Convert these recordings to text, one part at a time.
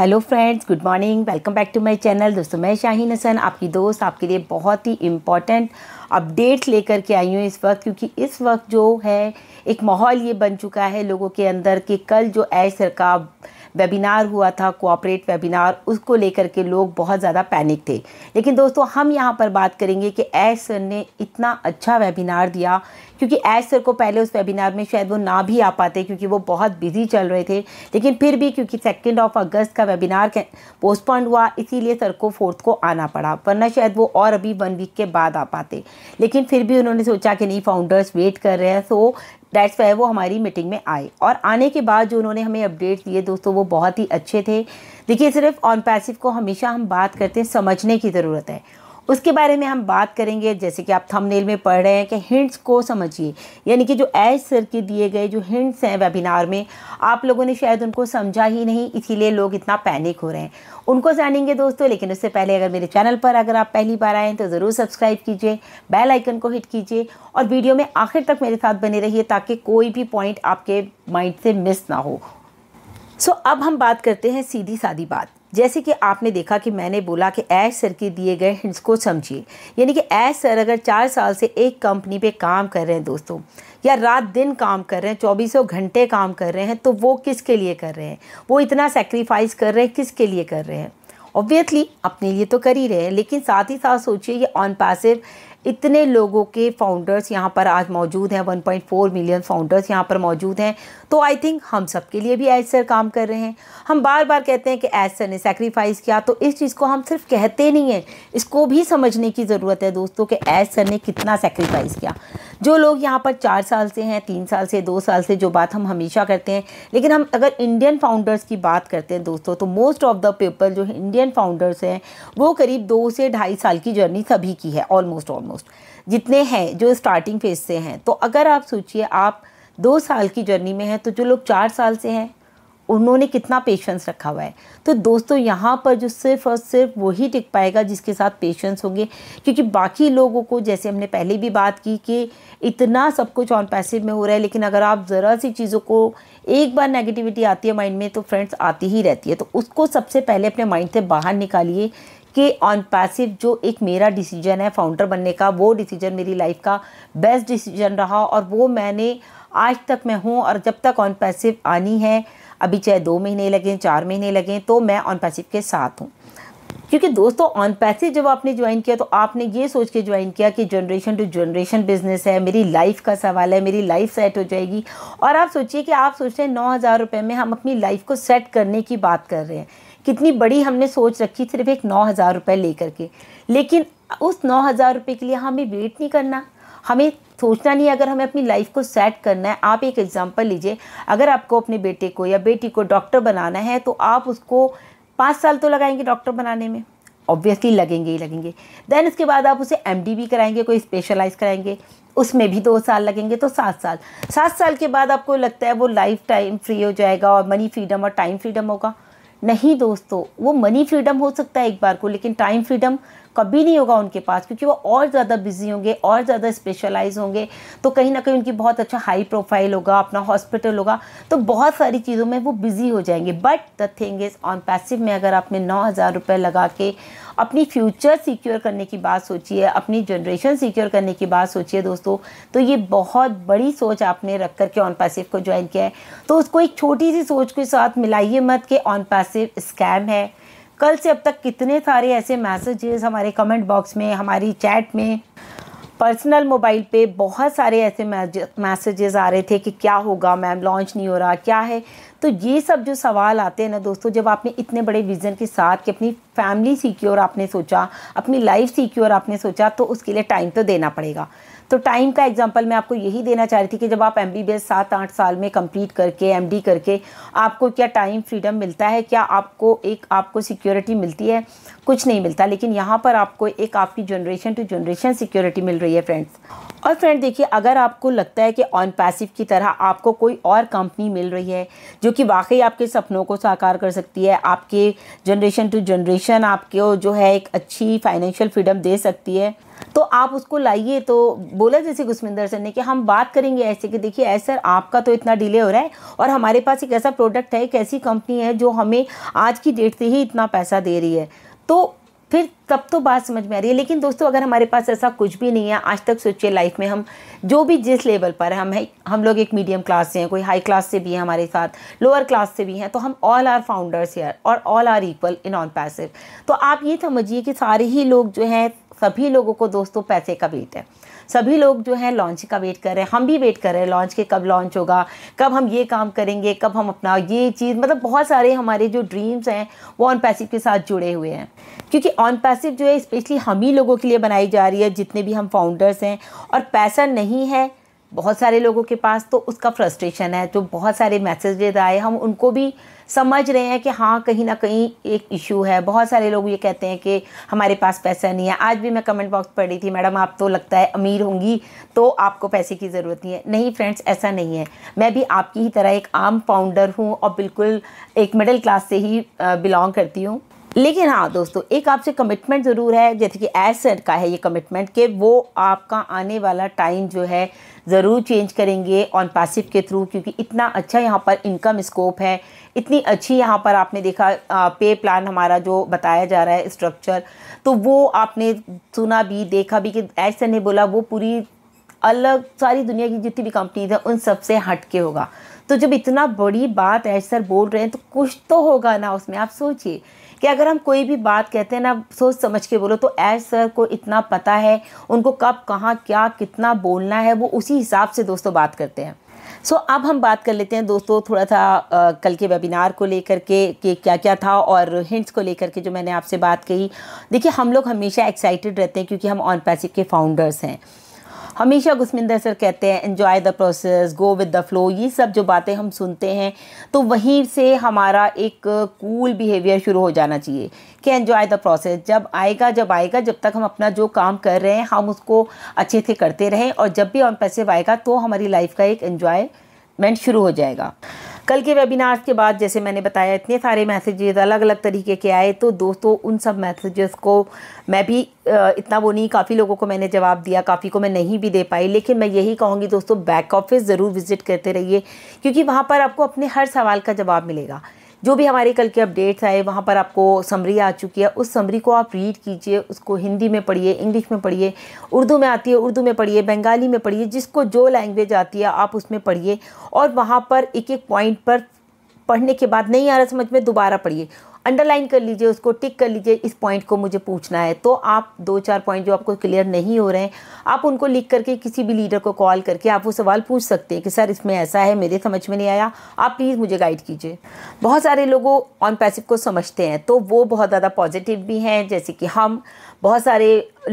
hello friends good morning welcome back to my channel दोस्तों मैं शाहीन हसन आपकी दोस्त आपके लिए बहुत ही इम्पॉर्टेंट अपडेट्स लेकर के आई हूँ इस वक्त क्योंकि इस वक्त जो है एक माहौल ये बन चुका है लोगों के अंदर कि कल जो ऐश सरका वेबिनार हुआ था कोऑपरेट वेबिनार उसको लेकर के लोग बहुत ज़्यादा पैनिक थे लेकिन दोस्तों हम यहाँ पर बात करेंगे कि ऐश सर ने इतना अच्छा वेबिनार दिया क्योंकि ऐश सर को पहले उस वेबिनार में शायद वो ना भी आ पाते क्योंकि वो बहुत बिजी चल रहे थे लेकिन फिर भी क्योंकि सेकेंड ऑफ अगस्त का वेबिनार पोस्टपोन हुआ इसीलिए सर को फोर्थ को आना पड़ा वरना शायद वो और अभी वन वीक के बाद आ पाते लेकिन फिर भी उन्होंने सोचा कि नहीं फाउंडर्स वेट कर रहे हैं सो डेट्स वाई वो हमारी मीटिंग में आए और आने के बाद जो उन्होंने हमें अपडेट दिए दोस्तों वो बहुत ही अच्छे थे देखिए सिर्फ ऑन पैसिव को हमेशा हम बात करते हैं समझने की ज़रूरत है उसके बारे में हम बात करेंगे जैसे कि आप थंबनेल में पढ़ रहे हैं कि हिंट्स को समझिए यानी कि जो एज सर के दिए गए जो हिंट्स हैं वेबिनार में आप लोगों ने शायद उनको समझा ही नहीं इसीलिए लोग इतना पैनिक हो रहे हैं उनको जानेंगे दोस्तों लेकिन उससे पहले अगर मेरे चैनल पर अगर आप पहली बार आएँ तो ज़रूर सब्सक्राइब कीजिए बेल आइकन को हिट कीजिए और वीडियो में आखिर तक मेरे साथ बने रहिए ताकि कोई भी पॉइंट आपके माइंड से मिस ना हो सो so, अब हम बात करते हैं सीधी सादी बात जैसे कि आपने देखा कि मैंने बोला कि ऐश सर के दिए गए हिंट्स को समझिए यानी कि ऐश सर अगर चार साल से एक कंपनी पे काम कर रहे हैं दोस्तों या रात दिन काम कर रहे हैं चौबीसों घंटे काम कर रहे हैं तो वो किसके लिए कर रहे हैं वो इतना सेक्रीफाइस कर रहे हैं किसके लिए कर रहे हैं ऑब्वियसली अपने लिए तो कर ही रहे हैं लेकिन साथ ही साथ सोचिए ये ऑन पैसिव इतने लोगों के फाउंडर्स यहाँ पर आज मौजूद हैं 1.4 मिलियन फाउंडर्स यहाँ पर मौजूद हैं तो आई थिंक हम सब के लिए भी एज सर काम कर रहे हैं हम बार बार कहते हैं कि एज सर ने सेक्रीफाइस किया तो इस चीज़ को हम सिर्फ कहते नहीं हैं इसको भी समझने की ज़रूरत है दोस्तों कि एज सर ने कितना सेक्रीफाइस किया जो लोग यहाँ पर चार साल से हैं तीन साल से दो साल से जो बात हम हमेशा करते हैं लेकिन हम अगर इंडियन फाउंडर्स की बात करते हैं दोस्तों तो मोस्ट ऑफ द पीपल जो इंडियन फाउंडर्स हैं वो करीब दो से ढाई साल की जर्नी सभी की है ऑलमोस्ट ऑलमोस्ट जितने हैं जो स्टार्टिंग फेज से हैं तो अगर आप सोचिए आप दो साल की जर्नी में हैं तो जो लोग चार साल से हैं उन्होंने कितना पेशेंस रखा हुआ है तो दोस्तों यहाँ पर जो सिर्फ और सिर्फ वही टिक पाएगा जिसके साथ पेशेंस होंगे क्योंकि बाकी लोगों को जैसे हमने पहले भी बात की कि इतना सब कुछ ऑन पैसिव में हो रहा है लेकिन अगर आप ज़रा सी चीज़ों को एक बार नेगेटिविटी आती है माइंड में तो फ्रेंड्स आती ही रहती है तो उसको सबसे पहले अपने माइंड से बाहर निकालिए कि ऑन पैसिव जो एक मेरा डिसीजन है फाउंडर बनने का वो डिसीजन मेरी लाइफ का बेस्ट डिसीजन रहा और वो मैंने आज तक मैं हूँ और जब तक ऑन पैसिव आनी है अभी चाहे दो महीने लगें चार महीने लगें तो मैं ऑन पैसिव के साथ हूँ क्योंकि दोस्तों ऑन पैसिव जब आपने ज्वाइन किया तो आपने ये सोच के ज्वाइन किया कि जनरेशन टू जनरेशन बिजनेस है मेरी लाइफ का सवाल है मेरी लाइफ सेट हो जाएगी और आप सोचिए कि आप सोच रहे हैं नौ हज़ार रुपये में हम अपनी लाइफ को सेट करने की बात कर रहे हैं कितनी बड़ी हमने सोच रखी सिर्फ एक नौ हज़ार रुपये लेकर के लेकिन उस नौ हज़ार रुपये के लिए हमें वेट नहीं करना हमें सोचना नहीं अगर हमें अपनी लाइफ को सेट करना है आप एक एग्ज़ाम्पल लीजिए अगर आपको अपने बेटे को या बेटी को डॉक्टर बनाना है तो आप उसको पाँच साल तो लगाएंगे डॉक्टर बनाने में ऑब्वियसली लगेंगे ही लगेंगे देन उसके बाद आप उसे एम भी कराएंगे कोई स्पेशलाइज कराएंगे उसमें भी दो साल लगेंगे तो सात साल सात साल के बाद आपको लगता है वो लाइफ टाइम फ्री हो जाएगा और मनी फ्रीडम और टाइम फ्रीडम होगा नहीं दोस्तों वो मनी फ्रीडम हो सकता है एक बार को लेकिन टाइम फ्रीडम कभी नहीं होगा उनके पास क्योंकि वो और ज़्यादा बिजी होंगे और ज़्यादा स्पेशलाइज होंगे तो कहीं ना कहीं उनकी बहुत अच्छा हाई प्रोफाइल होगा अपना हॉस्पिटल होगा तो बहुत सारी चीज़ों में वो बिज़ी हो जाएंगे but the thing is on passive में अगर आपने नौ हज़ार रुपये लगा के अपनी फ्यूचर सिक्योर करने की बात सोची है अपनी जनरेशन सिक्योर करने की बात सोची है दोस्तों तो ये बहुत बड़ी सोच आपने रख कर के ऑन पैसिव को ज्वाइन किया है तो उसको एक छोटी सी सोच के साथ मिलाइए मत कि ऑन पैसिव स्कैम है कल से अब तक कितने सारे ऐसे मैसेजेस हमारे कमेंट बॉक्स में हमारी चैट में पर्सनल मोबाइल पे बहुत सारे ऐसे मैसेजेस आ रहे थे कि क्या होगा मैम लॉन्च नहीं हो रहा क्या है तो ये सब जो सवाल आते हैं ना दोस्तों जब आपने इतने बड़े विज़न के साथ कि अपनी फैमिली सिक्योर आपने सोचा अपनी लाइफ सिक्योर आपने सोचा तो उसके लिए टाइम तो देना पड़ेगा तो टाइम का एग्जांपल मैं आपको यही देना चाह रही थी कि जब आप एम बी बी सात आठ साल में कंप्लीट करके एम करके आपको क्या टाइम फ्रीडम मिलता है क्या आपको एक आपको सिक्योरिटी मिलती है कुछ नहीं मिलता लेकिन यहाँ पर आपको एक आपकी जनरेशन टू जनरेशन सिक्योरिटी मिल रही है फ्रेंड्स और फ्रेंड देखिए अगर आपको लगता है कि ऑन पैसिव की तरह आपको कोई और कंपनी मिल रही है जो जो कि वाकई आपके सपनों को साकार कर सकती है आपके जनरेशन टू जनरेशन आपके जो है एक अच्छी फाइनेंशियल फ्रीडम दे सकती है तो आप उसको लाइए तो बोला जैसे गुस्मिंदर सर ने कि हम बात करेंगे ऐसे कि देखिए ऐसे सर आपका तो इतना डिले हो रहा है और हमारे पास एक ऐसा प्रोडक्ट है एक ऐसी कंपनी है जो हमें आज की डेट से ही इतना पैसा दे रही है तो फिर तब तो बात समझ में आ रही है लेकिन दोस्तों अगर हमारे पास ऐसा कुछ भी नहीं है आज तक सोचिए लाइफ में हम जो भी जिस लेवल पर हम है हम लोग एक मीडियम क्लास से हैं कोई हाई क्लास से भी है हमारे साथ लोअर क्लास से भी हैं तो हम ऑल आर फाउंडर्स हेयर और all are equal in on passive तो आप ये समझिए कि सारे ही लोग जो हैं सभी लोगों को दोस्तों पैसे का वेट है सभी लोग जो है लॉन्च का वेट कर रहे हैं हम भी वेट कर रहे हैं लॉन्च के कब लॉन्च होगा कब हम ये काम करेंगे कब हम अपना ये चीज़ मतलब बहुत सारे हमारे जो ड्रीम्स हैं वो ऑन पैसिव के साथ जुड़े हुए हैं क्योंकि ऑन पैसिव जो है स्पेशली हम ही लोगों के लिए बनाई जा रही है जितने भी हम फाउंडर्स हैं और पैसा नहीं है बहुत सारे लोगों के पास तो उसका फ्रस्ट्रेशन है जो तो बहुत सारे मैसेजेज आए हम उनको भी समझ रहे हैं कि हाँ कहीं ना कहीं एक इशू है बहुत सारे लोग ये कहते हैं कि हमारे पास पैसा नहीं है आज भी मैं कमेंट बॉक्स पढ़ रही थी मैडम आप तो लगता है अमीर होंगी तो आपको पैसे की ज़रूरत नहीं है नहीं फ्रेंड्स ऐसा नहीं है मैं भी आपकी ही तरह एक आम फाउंडर हूँ और बिल्कुल एक मिडिल क्लास से ही बिलोंग करती हूँ लेकिन हाँ दोस्तों एक आपसे कमिटमेंट ज़रूर है जैसे कि एसेट का है ये कमिटमेंट कि वो आपका आने वाला टाइम जो है ज़रूर चेंज करेंगे ऑन पैसिव के थ्रू क्योंकि इतना अच्छा यहाँ पर इनकम स्कोप है इतनी अच्छी यहाँ पर आपने देखा आ, पे प्लान हमारा जो बताया जा रहा है स्ट्रक्चर तो वो आपने सुना भी देखा भी कि एसेट ने बोला वो पूरी अलग सारी दुनिया की जितनी भी कंपनीज हैं उन सबसे हट के होगा तो जब इतना बड़ी बात है बोल रहे हैं तो कुछ तो होगा ना उसमें आप सोचिए कि अगर हम कोई भी बात कहते हैं ना सोच समझ के बोलो तो ऐज सर को इतना पता है उनको कब कहाँ क्या कितना बोलना है वो उसी हिसाब से दोस्तों बात करते हैं सो so, अब हम बात कर लेते हैं दोस्तों थोड़ा सा आ, कल के वेबिनार को लेकर के कि क्या क्या था और हिंट्स को लेकर के जो मैंने आपसे बात कही देखिए हम लोग हमेशा एक्साइटेड रहते हैं क्योंकि हम ऑन पैसिव के फाउंडर्स हैं हमेशा गुस्मिंदर सर कहते हैं enjoy the process go with the flow ये सब जो बातें हम सुनते हैं तो वहीं से हमारा एक कूल बिहेवियर शुरू हो जाना चाहिए कि एन्जॉय द प्रोसेस जब आएगा जब आएगा जब तक हम अपना जो काम कर रहे हैं हम उसको अच्छे से करते रहें और जब भी ऑन पैसे आएगा तो हमारी लाइफ का एक एन्जॉयमेंट शुरू हो जाएगा कल के वेबिनार्स के बाद जैसे मैंने बताया इतने सारे मैसेजेस अलग अलग तरीके के आए तो दोस्तों उन सब मैसेजेस को मैं भी इतना वो नहीं काफ़ी लोगों को मैंने जवाब दिया काफ़ी को मैं नहीं भी दे पाई लेकिन मैं यही कहूँगी दोस्तों बैक ऑफिस ज़रूर विज़िट करते रहिए क्योंकि वहाँ पर आपको अपने हर सवाल का जवाब मिलेगा जो भी हमारे कल के अपडेट्स आए वहाँ पर आपको समरी आ चुकी है उस समरी को आप रीड कीजिए उसको हिंदी में पढ़िए इंग्लिश में पढ़िए उर्दू में आती है उर्दू में पढ़िए बंगाली में पढ़िए जिसको जो लैंग्वेज आती है आप उसमें पढ़िए और वहाँ पर एक एक पॉइंट पर पढ़ने के बाद नहीं आ रहा समझ में दोबारा पढ़िए अंडरलाइन कर लीजिए उसको टिक कर लीजिए इस पॉइंट को मुझे पूछना है तो आप दो चार पॉइंट जो आपको क्लियर नहीं हो रहे हैं आप उनको लिख करके किसी भी लीडर को कॉल करके आप वो सवाल पूछ सकते हैं कि सर इसमें ऐसा है मेरे समझ में नहीं आया आप प्लीज़ मुझे गाइड कीजिए बहुत सारे लोगों ऑन पैसिव को समझते हैं तो वो बहुत ज़्यादा पॉजिटिव भी हैं जैसे कि हम बहुत सारे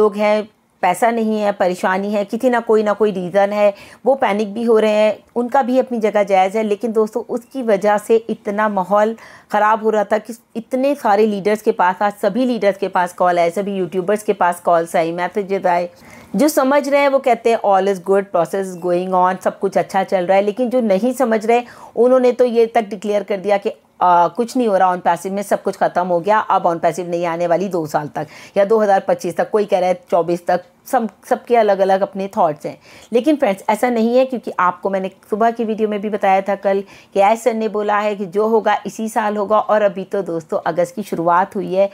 लोग हैं पैसा नहीं है परेशानी है किसी ना कोई ना कोई रीज़न है वो पैनिक भी हो रहे हैं उनका भी अपनी जगह जायज़ है लेकिन दोस्तों उसकी वजह से इतना माहौल ख़राब हो रहा था कि इतने सारे लीडर्स के पास आज सभी लीडर्स के पास कॉल आए सभी यूट्यूबर्स के पास कॉल्स आई मैसेजेज आए जो समझ रहे हैं वो कहते हैं all is good process going on सब कुछ अच्छा चल रहा है लेकिन जो नहीं समझ रहे उन्होंने तो ये तक डिक्लेयर कर दिया कि आ, कुछ नहीं हो रहा ऑन पैसिव में सब कुछ ख़त्म हो गया अब ऑन पैसिव नहीं आने वाली दो साल तक या 2025 तक कोई कह रहा है 24 तक सब सबके अलग अलग अपने थॉट्स हैं लेकिन फ्रेंड्स ऐसा नहीं है क्योंकि आपको मैंने सुबह की वीडियो में भी बताया था कल कि एस सर ने बोला है कि जो होगा इसी साल होगा और अभी तो दोस्तों अगस्त की शुरुआत हुई है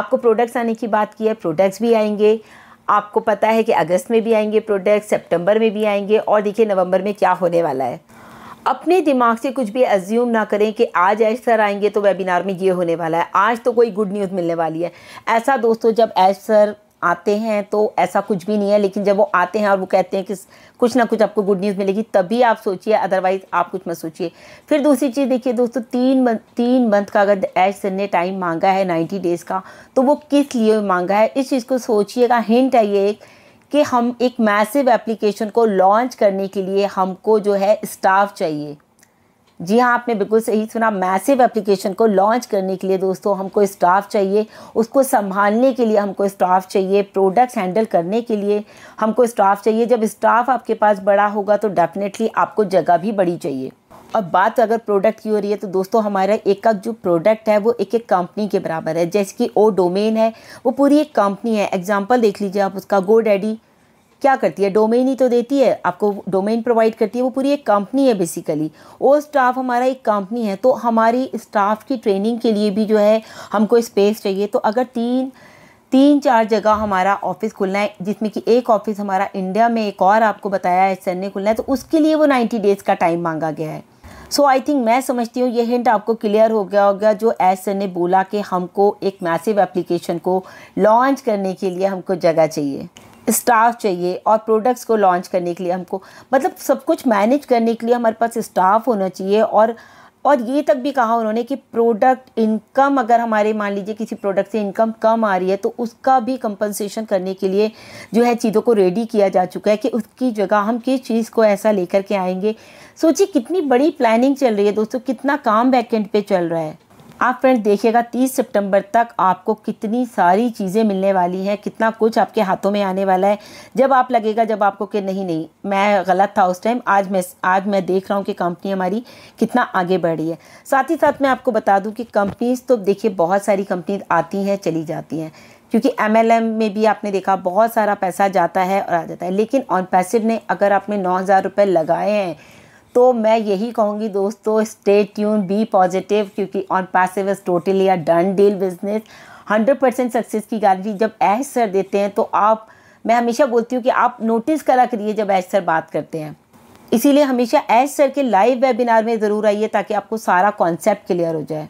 आपको प्रोडक्ट्स आने की बात की है प्रोडक्ट्स भी आएंगे आपको पता है कि अगस्त में भी आएंगे प्रोडक्ट्स सेप्टेम्बर में भी आएंगे और देखिए नवंबर में क्या होने वाला है अपने दिमाग से कुछ भी एज्यूम ना करें कि आज एज सर आएंगे तो वेबिनार में ये होने वाला है आज तो कोई गुड न्यूज़ मिलने वाली है ऐसा दोस्तों जब एज सर आते हैं तो ऐसा कुछ भी नहीं है लेकिन जब वो आते हैं और वो कहते हैं कि कुछ ना कुछ आपको गुड न्यूज़ मिलेगी तभी आप सोचिए अदरवाइज़ आप कुछ मत सोचिए फिर दूसरी चीज़ देखिए दोस्तों तीन मंथ तीन मंथ का अगर एज सर ने टाइम मांगा है नाइन्टी डेज़ का तो वो किस लिए मांगा है इस चीज़ को सोचिएगा हिंट है ये एक कि हम एक मैसिव एप्लीकेशन को लॉन्च करने के लिए हमको जो है स्टाफ चाहिए जी हाँ आपने बिल्कुल सही सुना मैसिव एप्लीकेशन को लॉन्च करने के लिए दोस्तों हमको स्टाफ चाहिए उसको संभालने के लिए हमको स्टाफ चाहिए प्रोडक्ट्स हैंडल करने के लिए हमको स्टाफ चाहिए जब स्टाफ आपके पास बड़ा होगा तो डेफिनेटली आपको जगह भी बड़ी चाहिए अब बात अगर प्रोडक्ट की हो रही है तो दोस्तों हमारा एक का जो प्रोडक्ट है वो एक एक कंपनी के बराबर है जैसे कि ओ डोमेन है वो पूरी एक कंपनी है एग्जाम्पल देख लीजिए आप उसका गो डैडी क्या करती है डोमेन ही तो देती है आपको डोमेन प्रोवाइड करती है वो पूरी एक कंपनी है बेसिकली वो स्टाफ हमारा एक कंपनी है तो हमारी स्टाफ की ट्रेनिंग के लिए भी जो है हमको स्पेस चाहिए तो अगर तीन तीन चार जगह हमारा ऑफिस खुलना है जिसमें कि एक ऑफिस हमारा इंडिया में एक और आपको बताया है सर ने खुलना है तो उसके लिए वो नाइन्टी डेज़ का टाइम मांगा गया है सो आई थिंक मैं समझती हूँ ये हिंट आपको क्लियर हो गया होगा जो एस ने बोला कि हमको एक मैसिव एप्लीकेशन को लॉन्च करने के लिए हमको जगह चाहिए स्टाफ चाहिए और प्रोडक्ट्स को लॉन्च करने के लिए हमको मतलब सब कुछ मैनेज करने के लिए हमारे पास स्टाफ होना चाहिए और और ये तक भी कहा उन्होंने कि प्रोडक्ट इनकम अगर हमारे मान लीजिए किसी प्रोडक्ट से इनकम कम आ रही है तो उसका भी कंपनसेशन करने के लिए जो है चीज़ों को रेडी किया जा चुका है कि उसकी जगह हम किस चीज़ को ऐसा लेकर के आएंगे सोचिए कितनी बड़ी प्लानिंग चल रही है दोस्तों कितना काम वैकेंड पे चल रहा है आप फ्रेंड देखिएगा 30 सितंबर तक आपको कितनी सारी चीज़ें मिलने वाली हैं कितना कुछ आपके हाथों में आने वाला है जब आप लगेगा जब आपको कि नहीं नहीं मैं गलत था उस टाइम आज मैं आज मैं देख रहा हूँ कि कंपनी हमारी कितना आगे बढ़ रही है साथ ही साथ मैं आपको बता दूँ कि कंपनीज़ तो देखिए बहुत सारी कंपनी आती हैं चली जाती हैं क्योंकि एम में भी आपने देखा बहुत सारा पैसा जाता है और आ जाता है लेकिन ऑन पैसिव ने अगर आपने नौ हज़ार रुपये लगाए हैं तो मैं यही कहूँगी दोस्तों स्टे ट्यून बी पॉजिटिव क्योंकि on passive is totally a done deal business hundred percent success की गारंटी जब ऐश सर देते हैं तो आप मैं हमेशा बोलती हूँ कि आप नोटिस करा करिए जब ऐश सर बात करते हैं इसीलिए हमेशा ऐश सर के लाइव वेबिनार में ज़रूर आइए ताकि आपको सारा कॉन्सेप्ट क्लियर हो जाए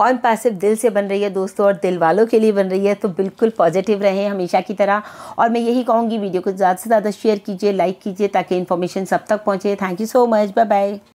ऑन पैसिव दिल से बन रही है दोस्तों और दिल वालों के लिए बन रही है तो बिल्कुल पॉजिटिव रहें हमेशा की तरह और मैं यही कहूँगी वीडियो को ज़्यादा से ज़्यादा शेयर कीजिए लाइक कीजिए ताकि इन्फॉर्मेशन सब तक पहुँचे thank you so much bye bye